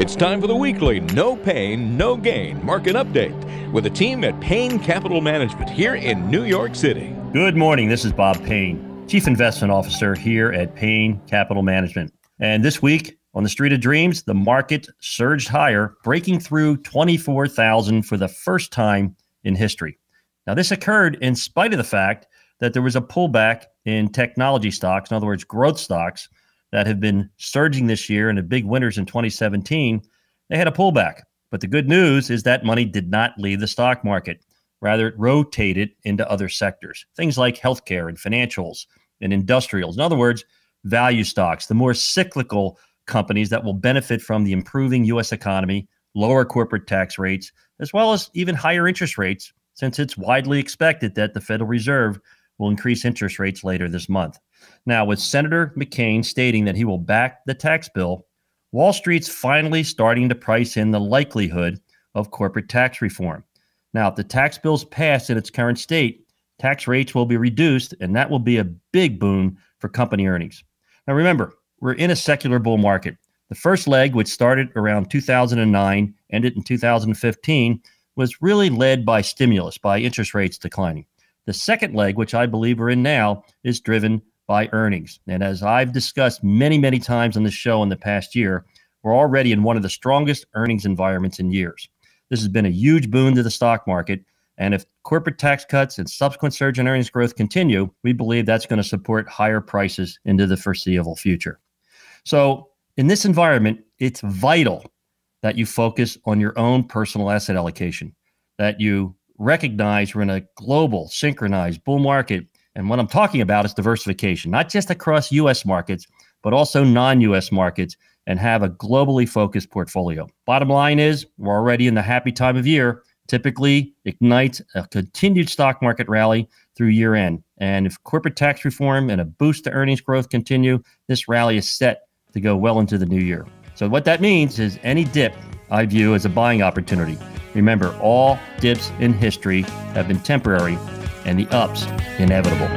It's time for the weekly No Pain, No Gain market update with a team at Payne Capital Management here in New York City. Good morning. This is Bob Payne, Chief Investment Officer here at Payne Capital Management. And this week on the Street of Dreams, the market surged higher, breaking through 24,000 for the first time in history. Now, this occurred in spite of the fact that there was a pullback in technology stocks, in other words, growth stocks, that have been surging this year and the big winners in 2017, they had a pullback. But the good news is that money did not leave the stock market. Rather, it rotated into other sectors, things like healthcare and financials and industrials. In other words, value stocks, the more cyclical companies that will benefit from the improving U.S. economy, lower corporate tax rates, as well as even higher interest rates, since it's widely expected that the Federal Reserve will increase interest rates later this month. Now, with Senator McCain stating that he will back the tax bill, Wall Street's finally starting to price in the likelihood of corporate tax reform. Now, if the tax bill's passed in its current state, tax rates will be reduced, and that will be a big boon for company earnings. Now, remember, we're in a secular bull market. The first leg, which started around 2009, ended in 2015, was really led by stimulus, by interest rates declining. The second leg, which I believe we're in now, is driven by earnings. And as I've discussed many, many times on the show in the past year, we're already in one of the strongest earnings environments in years. This has been a huge boon to the stock market. And if corporate tax cuts and subsequent surge in earnings growth continue, we believe that's going to support higher prices into the foreseeable future. So, in this environment, it's vital that you focus on your own personal asset allocation, that you recognize we're in a global, synchronized bull market. And what I'm talking about is diversification, not just across US markets, but also non US markets, and have a globally focused portfolio. Bottom line is, we're already in the happy time of year. Typically ignites a continued stock market rally through year end. And if corporate tax reform and a boost to earnings growth continue, this rally is set to go well into the new year. So, what that means is any dip I view as a buying opportunity. Remember, all dips in history have been temporary and the ups inevitable.